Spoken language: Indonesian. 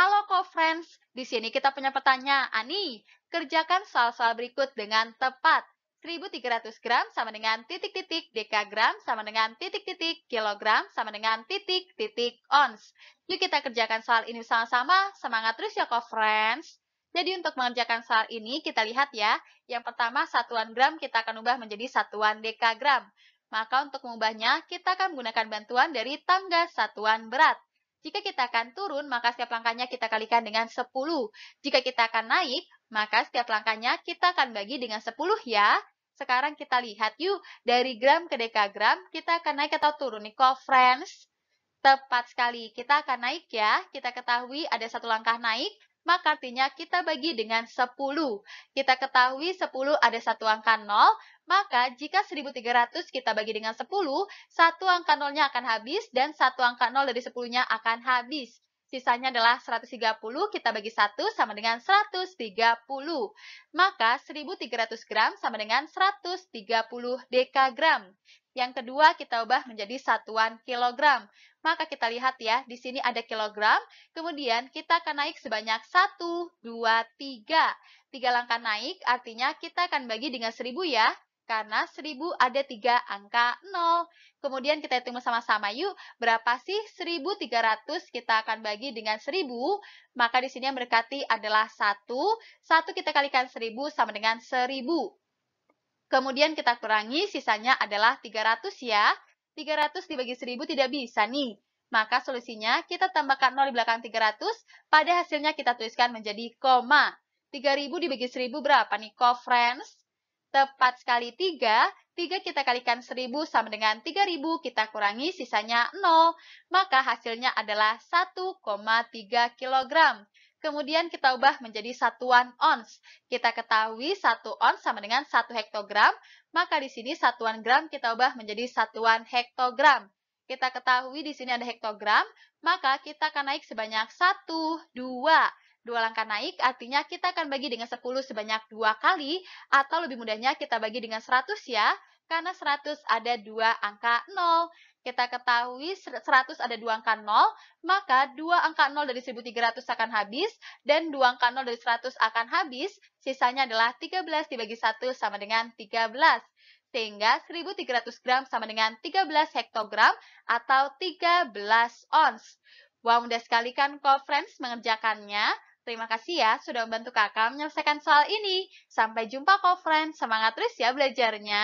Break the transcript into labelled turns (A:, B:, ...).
A: Halo co-friends, di sini kita punya pertanyaan nih. Kerjakan soal-soal berikut dengan tepat. 1300 gram sama dengan titik-titik, dekagram sama dengan titik-titik, kilogram sama dengan titik-titik ons. Yuk kita kerjakan soal ini sama-sama, semangat terus ya co-friends. Jadi untuk mengerjakan soal ini kita lihat ya, yang pertama satuan gram kita akan ubah menjadi satuan dekagram. Maka untuk mengubahnya kita akan menggunakan bantuan dari tangga satuan berat. Jika kita akan turun, maka setiap langkahnya kita kalikan dengan 10. Jika kita akan naik, maka setiap langkahnya kita akan bagi dengan 10 ya. Sekarang kita lihat yuk, dari gram ke dekagram, kita akan naik atau turun nih call friends. Tepat sekali, kita akan naik ya. Kita ketahui ada satu langkah naik, maka artinya kita bagi dengan 10. Kita ketahui 10 ada satu angka 0, maka jika 1300 kita bagi dengan 10, satu angka 0-nya akan habis dan satu angka 0 dari 10-nya akan habis. Sisanya adalah 130 kita bagi 1 sama dengan 130. Maka 1300 gram sama dengan 130 dekagram. Yang kedua kita ubah menjadi satuan kilogram. Maka kita lihat ya, di sini ada kilogram, kemudian kita akan naik sebanyak 1, 2, 3. 3 langkah naik artinya kita akan bagi dengan 1000 ya. Karena 1000 ada 3 angka 0. Kemudian kita hitung sama sama yuk. Berapa sih 1300 kita akan bagi dengan 1000? Maka di sini yang berkati adalah 1. 1 kita kalikan 1000 sama dengan 1000. Kemudian kita kurangi, sisanya adalah 300 ya. 300 dibagi 1000 tidak bisa nih. Maka solusinya kita tambahkan 0 di belakang 300, pada hasilnya kita tuliskan menjadi koma. 3000 dibagi 1000 berapa nih, co-friends? Tepat sekali 3, 3 kita kalikan 1000 sama dengan 3000, kita kurangi sisanya 0. Maka hasilnya adalah 1,3 kg. Kemudian kita ubah menjadi satuan ons. Kita ketahui 1 ons sama dengan 1 hektogram, maka di sini satuan gram kita ubah menjadi satuan hektogram kita ketahui di sini ada hektogram, maka kita akan naik sebanyak 1, 2, 3 dua langkah naik, artinya kita akan bagi dengan 10 sebanyak dua kali, atau lebih mudahnya kita bagi dengan 100 ya, karena 100 ada dua angka 0. Kita ketahui 100 ada dua angka 0, maka dua angka 0 dari 1300 akan habis, dan dua angka 0 dari 100 akan habis, sisanya adalah 13 dibagi 1 sama dengan 13 sehingga 1300 gram sama dengan 13 hektogram atau 13 ons. Wah, mudah sekali kan, co-friends, mengerjakannya? Terima kasih ya sudah membantu kakak menyelesaikan soal ini. Sampai jumpa kok, friends. Semangat terus ya belajarnya.